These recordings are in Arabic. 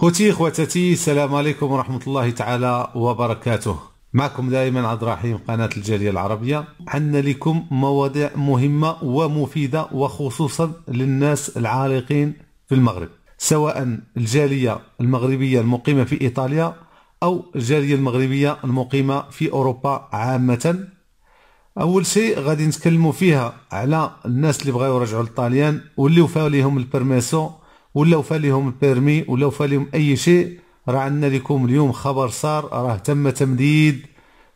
خوتي خواتاتي السلام عليكم ورحمة الله تعالى وبركاته معكم دائما عبد الرحيم قناة الجالية العربية عنا لكم مواضيع مهمة ومفيدة وخصوصا للناس العالقين في المغرب سواء الجالية المغربية المقيمة في إيطاليا أو الجالية المغربية المقيمة في أوروبا عامة أول شيء غادي نتكلموا فيها على الناس اللي بغاو يرجعوا للطاليان واللي وفاو ليهم البرميسو ولا فاليهم البيرمي ولا فاليهم اي شيء راه عندنا لكم اليوم خبر صار راه تم تمديد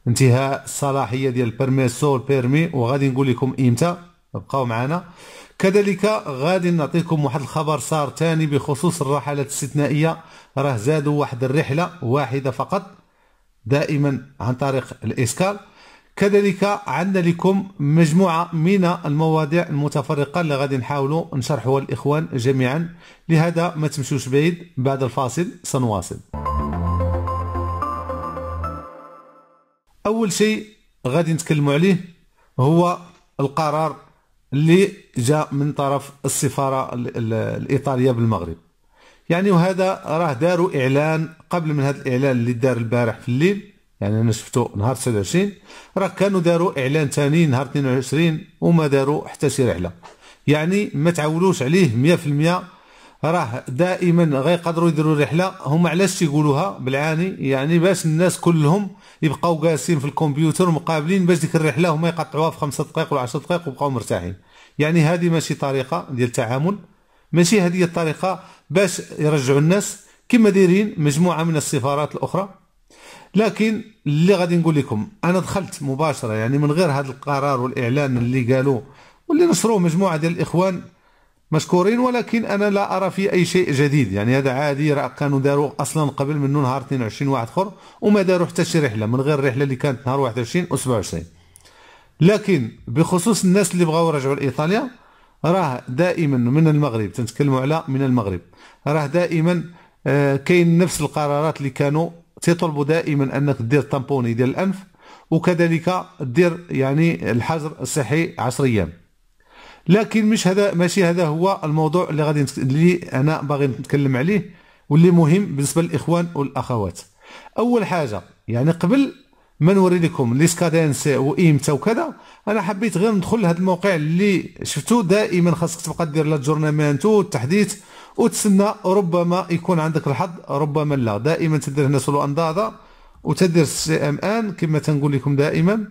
انتهاء الصلاحيه ديال البيرميسو بيرمي وغادي نقول لكم امتى بقاو معنا كذلك غادي نعطيكم واحد الخبر صار ثاني بخصوص الرحلات الاستثنائيه راه زادوا واحد الرحله واحده فقط دائما عن طريق الاسكال كذلك عندنا لكم مجموعة من المواضيع المتفرقة اللي غادي نحاولوا نشرحوها الإخوان جميعا لهذا ما تمشوش بعيد بعد الفاصل سنواصل أول شيء غادي نتكلم عليه هو القرار اللي جاء من طرف السفارة الإيطالية بالمغرب يعني وهذا راه داروا إعلان قبل من هذا الإعلان اللي دار البارح في الليل يعني انا شفتو نهار 29 راه كانوا داروا اعلان ثاني نهار 22 وما داروا حتى شي رحله يعني ما تعولوش عليه 100% راه دائما غيقدروا يديروا رحله هما علاش تيقولوها بالعاني يعني باش الناس كلهم يبقاو جالسين في الكمبيوتر مقابلين باش ديك الرحله هما يقطعوها في 5 دقائق ولا 10 دقائق ويبقاو مرتاحين يعني هذه ماشي طريقه ديال التعامل ماشي هذه الطريقه باش يرجعوا الناس كما دايرين مجموعه من السفارات الاخرى لكن اللي غادي نقول لكم انا دخلت مباشره يعني من غير هذا القرار والاعلان اللي قالوا واللي نشروه مجموعه ديال الاخوان مشكورين ولكن انا لا ارى في اي شيء جديد يعني هذا عادي راه كانوا داروا اصلا قبل منه نهار 22 واحد اخر وما داروا حتى شي رحله من غير الرحله اللي كانت نهار 21 و 27 لكن بخصوص الناس اللي بغاو يرجعوا لايطاليا راه دائما من المغرب تنتكلموا على من المغرب راه دائما آه، كاين نفس القرارات اللي كانوا تيطلبوا دائما انك دير تامبوني ديال الانف وكذلك دير يعني الحجر الصحي 10 ايام لكن مش هذا ماشي هذا هو الموضوع اللي غادي اللي انا باغي نتكلم عليه واللي مهم بالنسبه للاخوان والاخوات اول حاجه يعني قبل ما نوري لكم لي وايمتى وكذا انا حبيت غير ندخل لهذا الموقع اللي شفتو دائما خاصك تبقى دير لا جورنامنت والتحديث وتسنى ربما يكون عندك الحظ ربما لا دائما تدير هنا سولو اندادا وتدير سي ام ان كما تنقول لكم دائما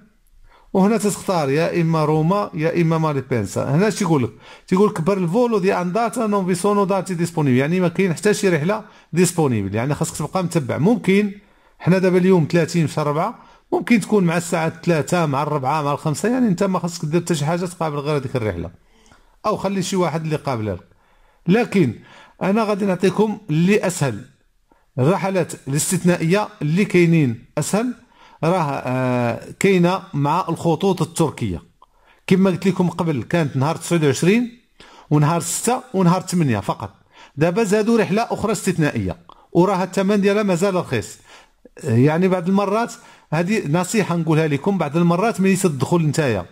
وهنا تختار يا اما روما يا اما ماري بينسا هنا اش تيقول لك تيقول لك بر الفولو دي انداتا نون في سونو داتي ديسبونيبل يعني ما كاين حتى شي رحله ديسبونيبل يعني خاصك تبقى متبع ممكن حنا دابا اليوم 30 شهر 4 ممكن تكون مع الساعه 3 مع الربعه مع الخمسه يعني انت ما خاصك دير حتى شي حاجه تقابل غير هذيك الرحله او خلي شي واحد اللي قابلك لكن انا غادي نعطيكم اللي اسهل الرحلات الاستثنائيه اللي كاينين اسهل راه آه، كاينه مع الخطوط التركيه كما قلت لكم قبل كانت نهار 29 ونهار 6 ونهار 8 فقط دابا زادوا رحله اخرى استثنائيه وراها الثمن ديالها مازال رخيص يعني بعض المرات هذه نصيحه نقولها لكم بعض المرات ملي تدخل نتايا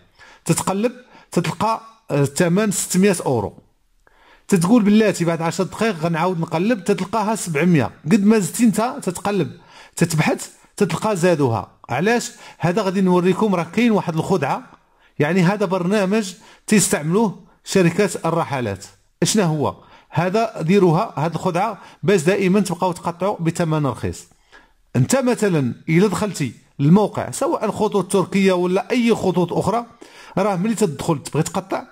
تتقلب تتلقى آه، الثمن 600 اورو تتقول بلاتي بعد 10 دقائق غنعاود نقلب تتلقاها 700 قد ما زدتي انت تتقلب تتبحث تتلقى زادوها علاش هذا غادي نوريكم راه كاين واحد الخدعه يعني هذا برنامج تيستعملوه شركات الرحلات اشنا هو هذا ديروها هاد الخدعه باش دائما تبقاو تقطعوا بثمن رخيص انت مثلا الى دخلتي الموقع سواء الخطوط التركيه ولا اي خطوط اخرى راه ملي تدخل تبغي تقطع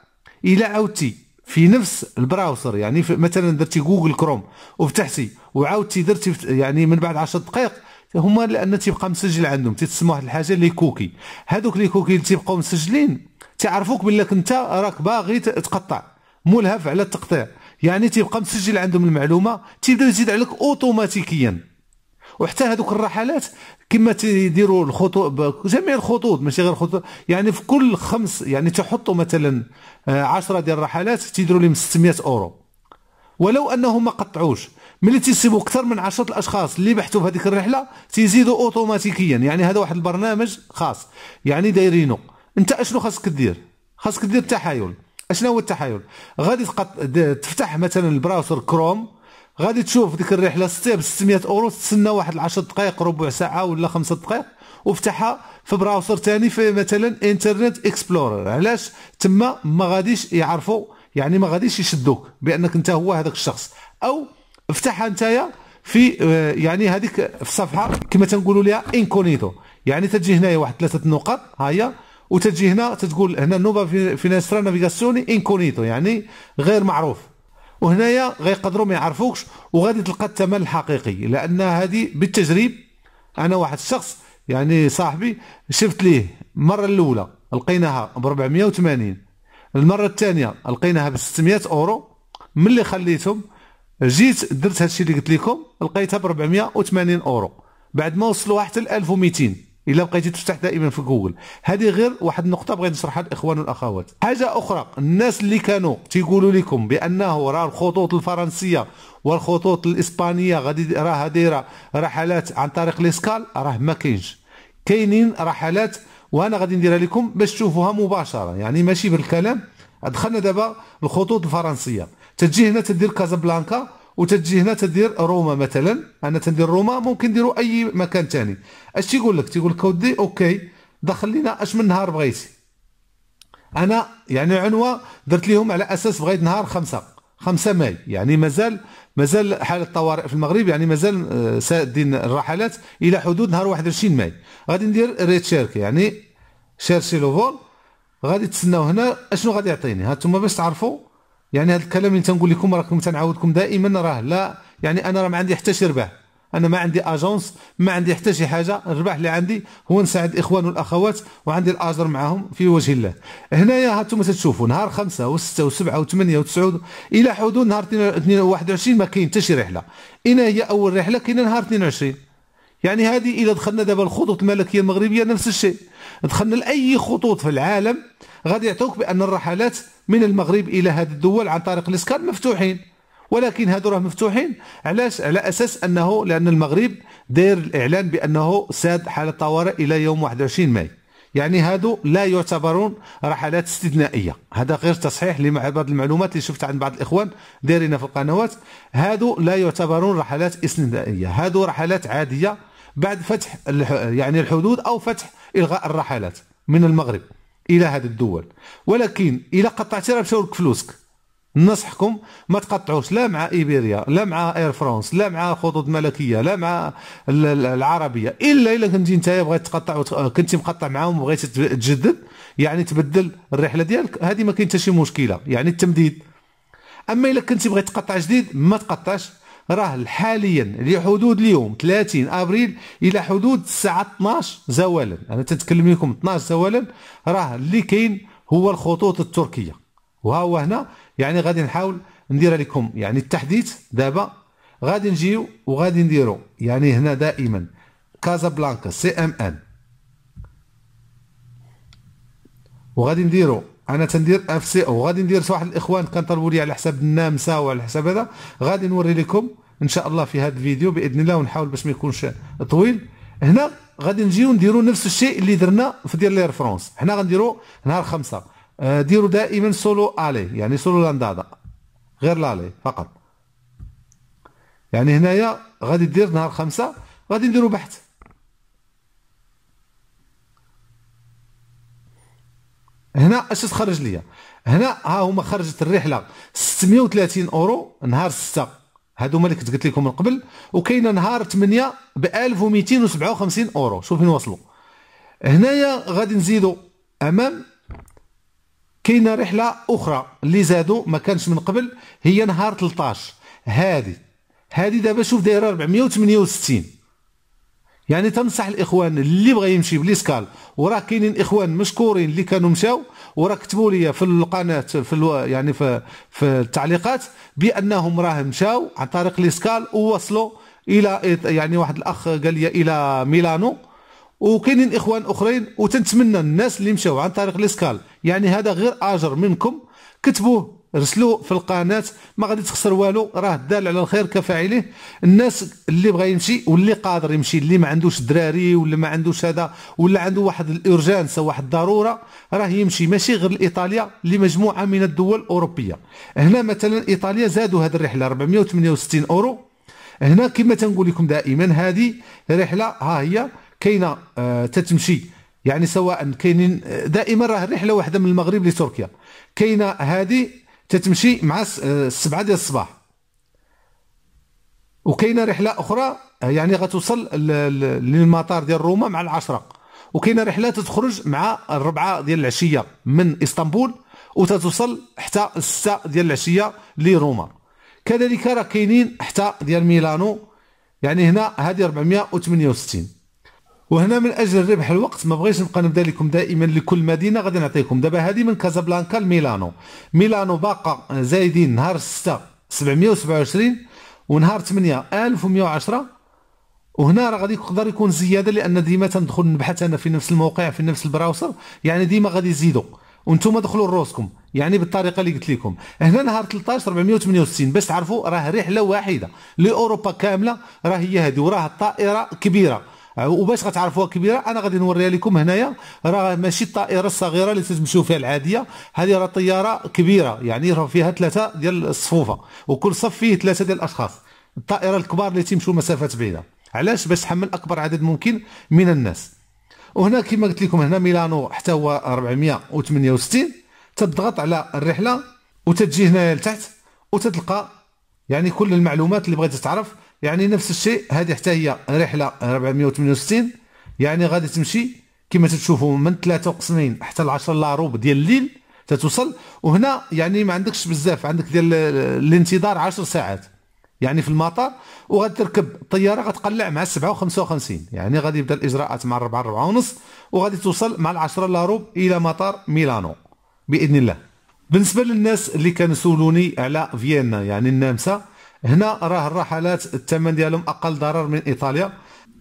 الى عاودتي في نفس البراوسر يعني مثلا درتي جوجل كروم وفتحتي وعاودتي درتي يعني من بعد 10 دقائق هما لان تيبقى مسجل عندهم تيتسمى واحد الحاجه لي كوكي هذوك لي كوكي اللي تيبقاو مسجلين تيعرفوك بلاك انت راك باغي تقطع ملهف على التقطيع يعني تيبقى مسجل عندهم المعلومه تيبداو يزيد عليك اوتوماتيكيا وحتى هذوك الرحلات كما تيديروا الخطوط جميع الخطوط ماشي غير خطوط يعني في كل خمس يعني تحطوا مثلا 10 آه، ديال الرحلات تيديروا لهم 600 اورو ولو انهم ما قطعوش ملي تيصيبوا اكثر من 10 الاشخاص اللي بحثوا في هذيك الرحله تيزيدوا اوتوماتيكيا يعني هذا واحد البرنامج خاص يعني دايرينو انت اشنو خاصك دير خاصك دير تحايل اشنو هو التحايل غادي تقط... تفتح مثلا البراوسر كروم غادي تشوف ديك الرحله 60 ب 600 اورو تستنى واحد 10 دقائق ربع ساعه ولا 5 دقائق وفتحها في براوسر ثاني في مثلا انترنت اكسبلورر علاش تما ما غاديش يعرفوا يعني ما غاديش يشدوك بانك انت هو هذاك الشخص او افتحها نتايا في آه، يعني هذيك في صفحه كما تنقولوا لها انكونيتو يعني تجي هنايا واحد ثلاثه نقط ها هي وتجي هنا تقول هنا نوبا فينسترا نافيغاسيوني انكونيتو يعني غير معروف وهنايا غيقدروا ما يعرفوكش وغادي تلقى الثمن الحقيقي لان هذه بالتجريب انا واحد الشخص يعني صاحبي شفت ليه المره الاولى لقيناها ب 480 المره الثانيه لقيناها ب 600 اورو ملي خليتهم جيت درت هادشي اللي قلت لكم لقيتها ب 480 اورو بعد ما وصلوها حتى ل 1200 الا بقيتي تفتح دائما في جوجل هذه غير واحد النقطه بغيت نشرحها الاخوان والاخوات حاجه اخرى الناس اللي كانوا تيقولوا لكم بانه راه الخطوط الفرنسيه والخطوط الاسبانيه غادي راه دايره رحلات عن طريق ليسكال راه ما كاينش كاينين رحلات وانا غادي نديرها لكم باش تشوفوها مباشره يعني ماشي بالكلام دخلنا دابا الخطوط الفرنسيه تجي هنا تدير كازابلانكا وتجي هنا تدير روما مثلا انا تندير روما ممكن نديرو اي مكان ثاني اش تيقول لك تيقول لك اودي اوكي دخل لينا اش من نهار بغيتي انا يعني عنوه درت لهم على اساس بغيت نهار خمسة خمسة ماي يعني مازال مازال حالة الطوارئ في المغرب يعني مازال آه، سادين الرحلات الى حدود نهار 21 ماي غادي ندير ريتشيرك يعني شيرشي لو فول غادي تسناو هنا اشنو غادي يعطيني هانتوما باش تعرفوا يعني هذا الكلام اللي تنقول لكم راكم تنعاودكم دائما راه لا يعني انا راه ما عندي حتى شي ربح انا ما عندي اجونس ما عندي حتى شي حاجه الربح اللي عندي هو نساعد الاخوان والاخوات وعندي الاجر معاهم في وجه الله هنايا انتم تتشوفوا نهار خمسة وستة و7 و8 و9 الى حدود نهار 21 ما كاين حتى شي رحله اين هي اول رحله كاينه نهار 22 يعني هذه الى دخلنا دابا الخطوط الملكيه المغربيه نفس الشيء دخلنا لاي خطوط في العالم غادي يعطوك بأن الرحلات من المغرب إلى هذه الدول عن طريق الإسكان مفتوحين ولكن هادو راه مفتوحين علاش على اساس انه لان المغرب داير الاعلان بانه ساد حاله طوارئ الى يوم 21 ماي يعني هادو لا يعتبرون رحلات استثنائيه هذا غير تصحيح لمع بعض المعلومات اللي شفت عند بعض الاخوان دايرينها في القنوات هادو لا يعتبرون رحلات استثنائيه هادو رحلات عاديه بعد فتح يعني الحدود او فتح الغاء الرحلات من المغرب الى هذه الدول ولكن الى قطعتي راه مشاو لك فلوسك نصحكم ما تقطعوش لا مع ايبيريا لا مع اير فرانس لا مع خطوط ملكيه لا مع العربيه الا الا كنتي انت بغيت تقطع كنتي مقطع معاهم وبغيت تجدد يعني تبدل الرحله ديالك هذه ما كاين حتى شي مشكله يعني التمديد اما الا كنتي بغيت تقطع جديد ما تقطعش راه حاليا لحدود اليوم 30 ابريل الى حدود الساعه 12 زوالا انا تنتكلم لكم 12 زوالا راه اللي كاين هو الخطوط التركيه وها هو هنا يعني غادي نحاول ندير لكم يعني التحديث دابا غادي نجيو وغادي نديرو يعني هنا دائما كازابلانكا سي ام ان وغادي نديرو انا تندير اف سي او غادي ندير واحد الاخوان كان طلبوا لي على حساب النامسا وعلى حساب هذا غادي نوري لكم ان شاء الله في هذا الفيديو باذن الله ونحاول باش ما يكونش طويل هنا غادي نجيو نديرو نفس الشيء اللي درنا في ديال لير فرونس حنا غنديرو نهار خمسة آه، ديروا دائما سولو الي يعني سولو لاندادا غير لالي فقط يعني هنايا غادي دير نهار خمسة غادي نديرو بحث هنا اش تخرج ليا هنا ها هما خرجت الرحله 630 اورو نهار 6 هادو اللي كنت قلت لكم من قبل وكاينه نهار 8 ب 1257 اورو شوف فين وصلوا هنايا غادي نزيدوا امام كاينه رحله اخرى اللي زادوا ما كانش من قبل هي نهار 13 هذه هذه دابا شوف دايره 468 يعني تنصح الاخوان اللي بغى يمشي بليسكال وراه كاينين اخوان مشكورين اللي كانوا مشاو وراه كتبوا لي في القناه في الو... يعني في في التعليقات بانهم راه مشاو عن طريق ليسكال ووصلوا الى يعني واحد الاخ قال لي الى ميلانو وكاينين اخوان اخرين وتنتمنى الناس اللي مشاو عن طريق ليسكال يعني هذا غير اجر منكم كتبوه رسلوا في القناه ما غادي تخسر والو راه الدال على الخير كفاعله الناس اللي بغى يمشي واللي قادر يمشي اللي ما عندوش دراري ولا ما عندوش هذا ولا عنده واحد الارجانس واحد الضروره راه يمشي ماشي غير لايطاليا لمجموعه من الدول الاوروبيه هنا مثلا ايطاليا زادوا هذه الرحله 468 اورو هنا كما تنقول لكم دائما هذه رحله ها هي كاينه آه تتمشي يعني سواء كاينين آه، دائما راه رحله واحده من المغرب لتركيا كاينه هذه تتمشي مع آه، السبعة ديال الصباح وكاينه رحله اخرى آه، يعني غتوصل للمطار ديال روما مع العشرة وكاينه رحله تتخرج مع الربعه ديال العشيه من اسطنبول وتتوصل حتى الستة ديال العشيه لروما كذلك راه كاينين حتى ديال ميلانو يعني هنا هذه 468 وهنا من اجل ربح الوقت ما بغيتش نبقى نبدا لكم دائما لكل مدينه غادي نعطيكم دابا هذه من كازابلانكا لميلانو ميلانو باقا زايدين نهار 6 727 ونهار 8 1110 وهنا راه غادي يقدر يكون زياده لان ديما تندخل نبحث انا في نفس الموقع في نفس البراوسر يعني ديما غادي يزيدوا وانتم دخلوا لروسكم يعني بالطريقه اللي قلت لكم هنا نهار 13 468 باش تعرفوا راه رحله واحده لاوروبا كامله راه هي هذه وراه الطائره كبيره وباش غتعرفوها كبيره انا غادي نوريها لكم هنايا راه ماشي الطائره الصغيره اللي تمشيو فيها العاديه هذه راه طياره كبيره يعني راه فيها ثلاثه ديال الصفوفه وكل صف فيه ثلاثه ديال الاشخاص الطائره الكبار اللي تيمشيو مسافات بعيده علاش باش تحمل اكبر عدد ممكن من الناس وهنا كما قلت لكم هنا ميلانو حتى هو 468 تضغط على الرحله وتتجي هنايا لتحت وتتلقى يعني كل المعلومات اللي بغيتي تعرف يعني نفس الشيء هذه حتى هي رحله 468 يعني غادي تمشي كما تشوفوا من 3 قسمين حتى ل 10 لاروب ديال الليل تتوصل وهنا يعني ما عندكش بزاف عندك ديال الانتظار 10 ساعات يعني في المطار وغادي تركب الطياره غتقلع مع 7 و55 يعني غادي يبدا الاجراءات مع 4 4 ونص وغادي توصل مع 10 لاروب الى مطار ميلانو باذن الله بالنسبه للناس اللي كانوا سولوني على فيينا يعني النمسا هنا راه الرحلات الثمن ديالهم اقل ضرر من ايطاليا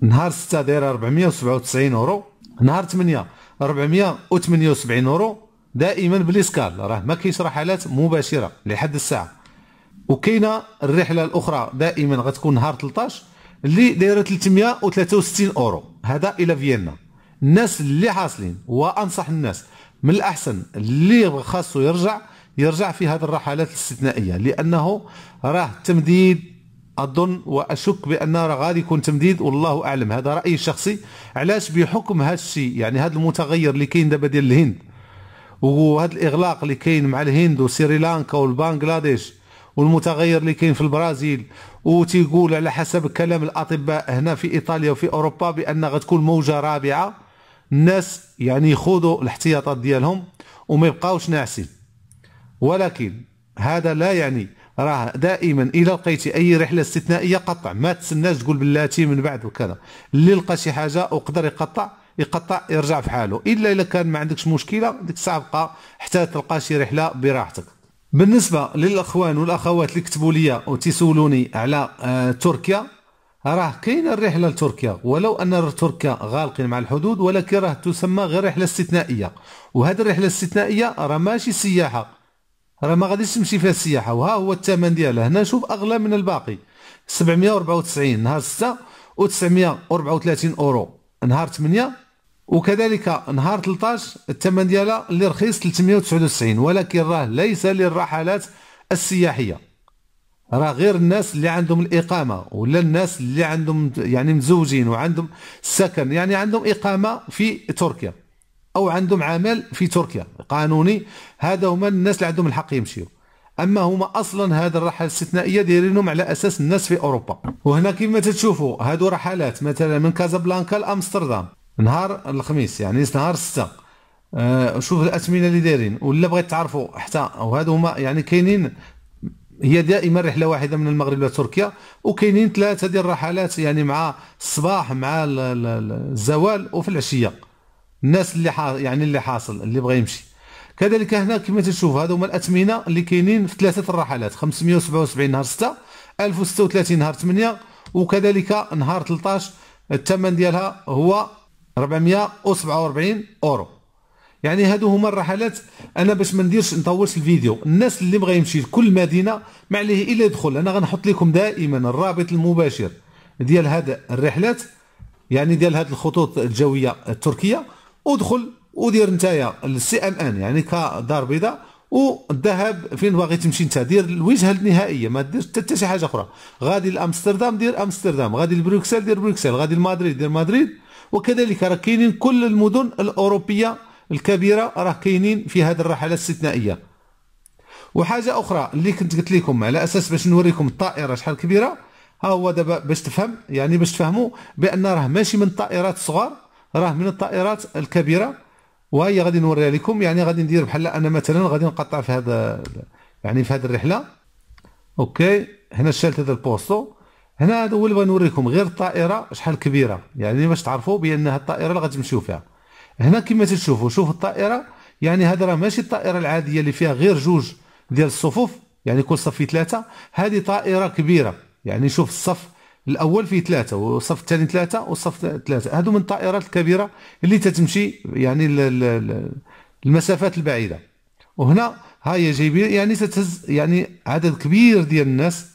نهار 6 دايره 497 اورو نهار 8 478 اورو دائما بليسكال راه ما كاينش رحلات مباشره لحد الساعه وكاينه الرحله الاخرى دائما غتكون نهار 13 اللي دايره 363 اورو هذا الى فيينا الناس اللي حاصلين وانصح الناس من الاحسن اللي خاصو يرجع يرجع في هذه الرحلات الاستثنائيه لانه راه تمديد اظن واشك بان راه غادي يكون تمديد والله اعلم هذا رايي الشخصي علاش بحكم هذا الشيء يعني هذا المتغير اللي كاين دابا ديال الهند وهذا الاغلاق اللي كاين مع الهند وسريلانكا والبنغلاديش والمتغير اللي كاين في البرازيل وتيقول على حسب كلام الاطباء هنا في ايطاليا وفي اوروبا بان غتكون موجه رابعه الناس يعني يخوضوا الاحتياطات ديالهم وما يبقاوش ناعسين ولكن هذا لا يعني راه دائما اذا لقيتي اي رحله استثنائيه قطع ما تسناش تقول بلاتي من بعد وكذا اللي لقى شي حاجه وقدر يقطع يقطع يرجع في حاله الا اذا كان ما عندكش مشكله ديك الساعه بقى حتى تلقى شي رحله براحتك بالنسبه للاخوان والاخوات اللي كتبوا لي وتيسولوني على آه، تركيا راه كاينه الرحله لتركيا ولو ان تركيا غالقين مع الحدود ولكن راه تسمى غير رحله استثنائيه وهذه الرحله الاستثنائيه راه ماشي سياحه راه ما غاديش تمشي فيها السياحه وها هو الثمن ديالها هنا شوف اغلى من الباقي 794 نهار 6 و 934 اورو نهار 8 وكذلك نهار 13 الثمن ديالها اللي رخيص 399 ولكن راه ليس للرحلات السياحيه راه غير الناس اللي عندهم الاقامه ولا الناس اللي عندهم يعني مزوجين وعندهم السكن يعني عندهم اقامه في تركيا او عندهم عمل في تركيا قانوني هذا هما الناس اللي عندهم الحق يمشيو اما هما اصلا هذه الرحلات الاستثنائيه دايرينهم على اساس الناس في اوروبا وهنا كما تشوفوا هادو رحلات مثلا من كازابلانكا لامستردام نهار الخميس يعني نهار 6 آه شوف الاثمنه اللي دايرين ولا بغيت تعرفوا حتى وهادو هما يعني كاينين هي دائما رحله واحده من المغرب لتركيا وكاينين ثلاثه ديال الرحلات يعني مع الصباح مع الزوال وفي العشيه الناس اللي حا... يعني اللي حاصل اللي بغى يمشي كذلك هنا كما تشوف هذا هما الاثمنه اللي كاينين في ثلاثه الرحلات 577 نهار 6 1036 نهار 8 وكذلك نهار 13 الثمن ديالها هو 447 اورو يعني هادو هما الرحلات انا باش ما نديرش نطولش الفيديو الناس اللي بغى يمشي لكل مدينه ما عليه الا يدخل انا غنحط لكم دائما الرابط المباشر ديال هاد الرحلات يعني ديال هاد الخطوط الجويه التركيه ودخل ودير نتايا للسي ام ان يعني كدار بيضاء والذهب فين باغي تمشي انت دير الوجهه النهائيه ما ديرش حتى شي حاجه اخرى غادي لامستردام دير امستردام غادي لبروكسل دير بروكسل غادي لمدريد دير مدريد وكذلك راه كاينين كل المدن الاوروبيه الكبيره راه كاينين في هذه الرحله الاستثنائيه وحاجه اخرى اللي كنت قلت لكم على اساس باش نوريكم الطائره شحال كبيره ها هو دابا باش تفهم يعني باش تفهموا بان راه ماشي من الطائرات الصغار راه من الطائرات الكبيره وهي غادي نوريها لكم يعني غادي ندير بحال انا مثلا غادي نقطع في هذا يعني في هذه الرحله اوكي هنا شالت هذا البوستو هنا هذا هو اللي بغا نوريكم غير الطائره شحال كبيره يعني باش تعرفوا بانها الطائره اللي غتمشيو فيها هنا كما تشوفوا شوف الطائره يعني هذا راه ماشي الطائره العاديه اللي فيها غير جوج ديال الصفوف يعني كل صف فيه ثلاثه هذه طائره كبيره يعني شوف الصف الاول فيه ثلاثه والصف الثاني ثلاثه والصف ثلاثه هادو من الطائرات الكبيره اللي تتمشي يعني المسافات البعيده وهنا ها هي جايبين يعني تتهز يعني عدد كبير ديال الناس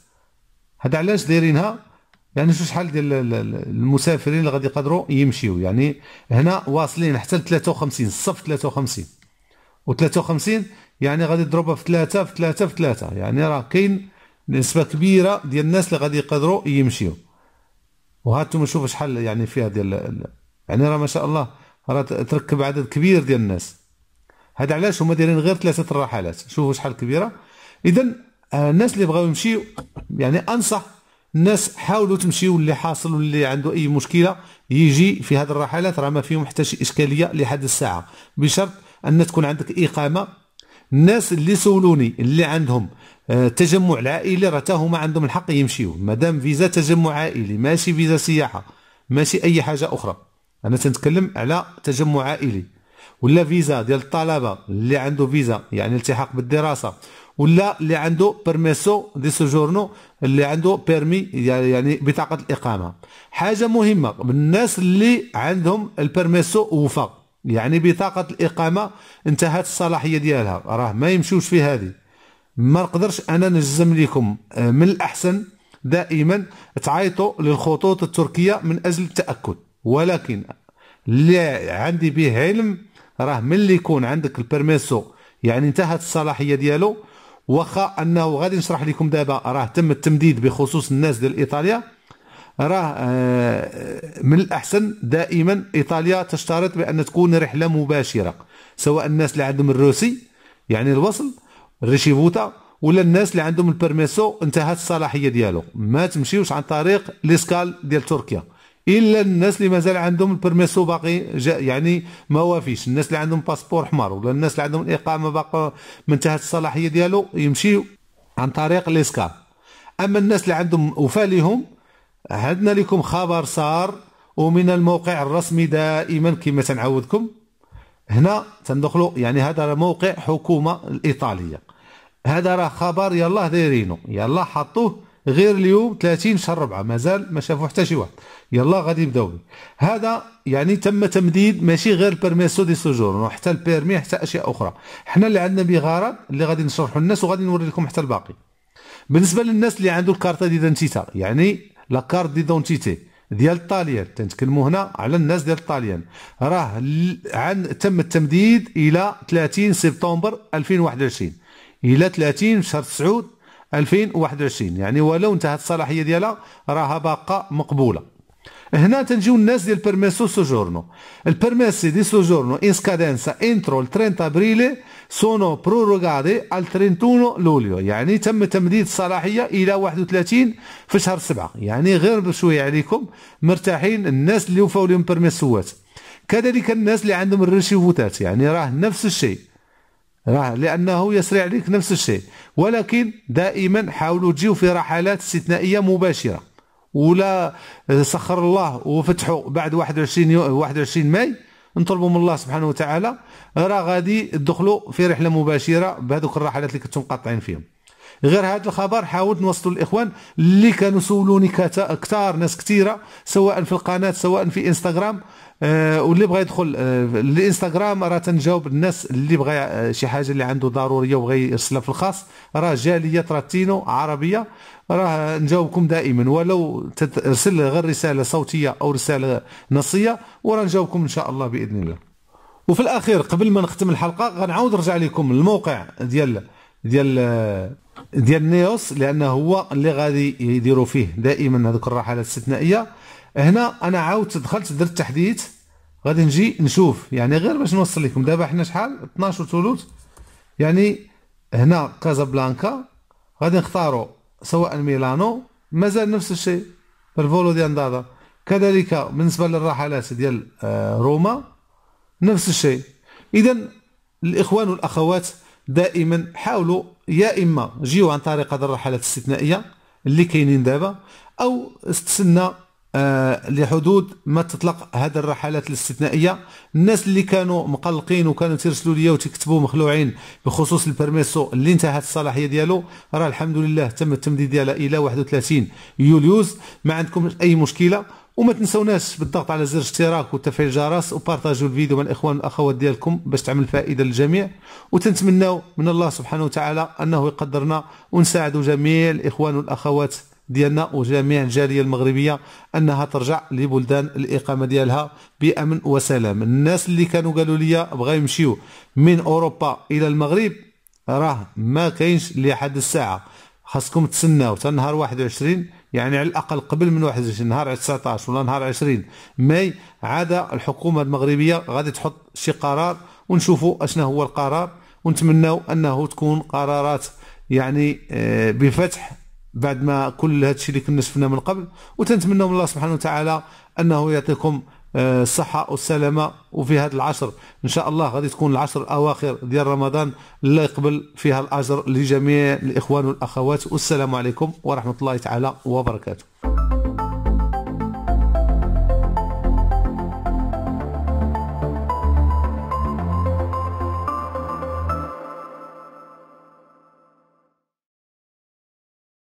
هذا علاش دايرينها يعني شو شحال ديال المسافرين اللي غادي يقدروا يمشيو يعني هنا واصلين حتى ل 53 الصف 53 و 53 يعني غادي تضربها في 3 في 3 في 3 يعني راه كاين نسبه كبيره ديال الناس اللي غادي يقدروا يمشيو وهاتم نشوف شحال يعني فيها ديال يعني راه ما شاء الله راه تركب عدد كبير ديال الناس هذا علاش هما دايرين غير ثلاثه الرحلات شوفوا شحال كبيره اذا آه، الناس اللي بغاو يمشيو يعني انصح الناس حاولوا تمشيو اللي حاصل واللي عنده اي مشكله يجي في هذه الرحلات راه ما فيهم حتى شي اشكاليه لحد الساعه بشرط ان تكون عندك اقامه الناس اللي سولوني اللي عندهم آه، تجمع عائلي راه هما عندهم الحق يمشيو مادام فيزا تجمع عائلي ماشي فيزا سياحه ماشي اي حاجه اخرى انا تنتكلم على تجمع عائلي ولا فيزا ديال الطلبه اللي عنده فيزا يعني التحاق بالدراسه ولا اللي عنده بيرميسو دي سوجورنو اللي عنده بيرمي يعني بطاقه الاقامه حاجه مهمه الناس اللي عندهم البيرميسو وفاق يعني بطاقه الاقامه انتهت الصلاحيه ديالها راه ما يمشوش في هذه ما نقدرش انا نجزم لكم آه، من الاحسن دائما تعيطوا للخطوط التركيه من اجل التاكد ولكن اللي عندي به علم راه ملي يكون عندك البرميسو يعني انتهت الصلاحيه ديالو واخا انه غادي نشرح لكم دابا راه تم التمديد بخصوص الناس ديال ايطاليا راه آه، من الأحسن دائما إيطاليا تشترط بأن تكون رحلة مباشرة سواء الناس اللي عندهم الروسي يعني الوصل ريشيفوتا ولا الناس اللي عندهم البرميسو انتهت الصلاحيه ديالو ما تمشيوش عن طريق ليسكال ديال تركيا الا الناس اللي مازال عندهم البرميسو باقي يعني ما وافيش الناس اللي عندهم باسبور حمر ولا الناس اللي عندهم الاقامه باقي ما انتهت الصلاحيه ديالو يمشيو عن طريق ليسكال اما الناس اللي عندهم وفاليهم عندنا لكم خبر صار ومن الموقع الرسمي دائما كما تنعودكم هنا تندخلوا يعني هذا موقع حكومه الايطاليه هذا راه خبر يلاه دايرينو يلاه حطوه غير اليوم 30 شهر 4 مازال ما شافوا حتى شي واحد يلا غادي يبداو هذا يعني تم تمديد ماشي غير بيرميسو دي سوجور حتى البيرمي حتى اشياء اخرى حنا اللي عندنا به غرض اللي غادي نشرحوا الناس وغادي نوري لكم حتى الباقي بالنسبه للناس اللي عنده الكارتا ديدنتيتا يعني لا كارت ديدونتيتي ديال الطاليان تنتكلموا هنا على الناس ديال الطاليان راه عن تم التمديد الى 30 سبتمبر 2021 الى 30 شهر 9 2021 يعني ولو انتهت الصلاحيه ديالها راها باقه مقبوله هنا تنجيو الناس ديال بيرميسو سوجورنو البيرميسي دي سوجورنو ان سكادنسا انترو ل 30 ابريل سونو بروروغادي al 31 لوليو يعني تم تمديد الصلاحيه الى 31 في شهر 7 يعني غير بشويه عليكم مرتاحين الناس اللي وفاو لهم بيرميسوات كذلك الناس اللي عندهم الريشيفوتات يعني راه نفس الشيء راه لانه يسري عليك نفس الشيء ولكن دائما حاولوا تجيو في رحلات استثنائيه مباشره ولا سخر الله وفتحوا بعد 21 يو 21 ماي نطلبوا من الله سبحانه وتعالى راه غادي تدخلوا في رحله مباشره بهذوك الرحلات اللي كنتم مقطعين فيهم غير هذا الخبر حاولت نوصلوا للاخوان اللي كانوا سولوني كثار ناس كثيره سواء في القناه سواء في انستغرام آه، واللي بغى يدخل آه، الانستغرام راه تنجاوب الناس اللي بغى آه، شي حاجه اللي عنده ضروريه وبغى يرسلها في الخاص راه جاليه تراتينو عربيه راه نجاوبكم دائما ولو ترسل غير رساله صوتيه او رساله نصيه وراه نجاوبكم ان شاء الله باذن الله وفي الاخير قبل ما نختم الحلقه غنعاود نرجع لكم الموقع ديال ديال ديال نيوس لانه هو اللي غادي يديروا فيه دائما هذوك الرحلات الاستثنائيه هنا انا عاودت دخلت درت تحديث غادي نجي نشوف يعني غير باش نوصل لكم دابا حنا شحال 12 وثلث يعني هنا كازا بلانكا غادي نختاروا سواء ميلانو مازال نفس الشيء الفولو ديال دادا كذلك بالنسبه للرحلات ديال آه، روما نفس الشيء اذا الاخوان والاخوات دائما حاولوا يا اما جيو عن طريق هذه الرحلات الاستثنائيه اللي كاينين دابا او استسنى آه لحدود ما تطلق هذه الرحلات الاستثنائيه الناس اللي كانوا مقلقين وكانوا تيرسلوا ليا وتكتبوا مخلوعين بخصوص البرميسو اللي انتهت الصلاحيه ديالو راه الحمد لله تم التمديد ديالها الى 31 يوليوز ما عندكم اي مشكله وما تنسوناش بالضغط على زر اشتراك وتفعيل الجرس وبارطاجوا الفيديو مع الاخوان والاخوات ديالكم باش تعمل فائده للجميع وتنتمناو من الله سبحانه وتعالى انه يقدرنا ونساعدوا جميع الاخوان والاخوات ديالنا وجميع الجاليه المغربيه انها ترجع لبلدان الاقامه ديالها بامن وسلام الناس اللي كانوا قالوا لي بغا يمشيو من اوروبا الى المغرب راه ما كاينش لحد الساعه خاصكم تسناو حتى نهار 21 يعني على الاقل قبل من 21 نهار 19 ولا نهار 20 ماي عاد الحكومه المغربيه غادي تحط شي قرار ونشوفوا اشنا هو القرار ونتمناو انه تكون قرارات يعني آه، بفتح بعد ما كل هذا الشيء اللي كنا شفناه من قبل وتنتمناو من الله سبحانه وتعالى انه يعطيكم الصحه آه، والسلامه وفي هذا العشر ان شاء الله غادي تكون العشر الاواخر ديال رمضان لا يقبل فيها الاجر لجميع الاخوان والاخوات والسلام عليكم ورحمه الله تعالى وبركاته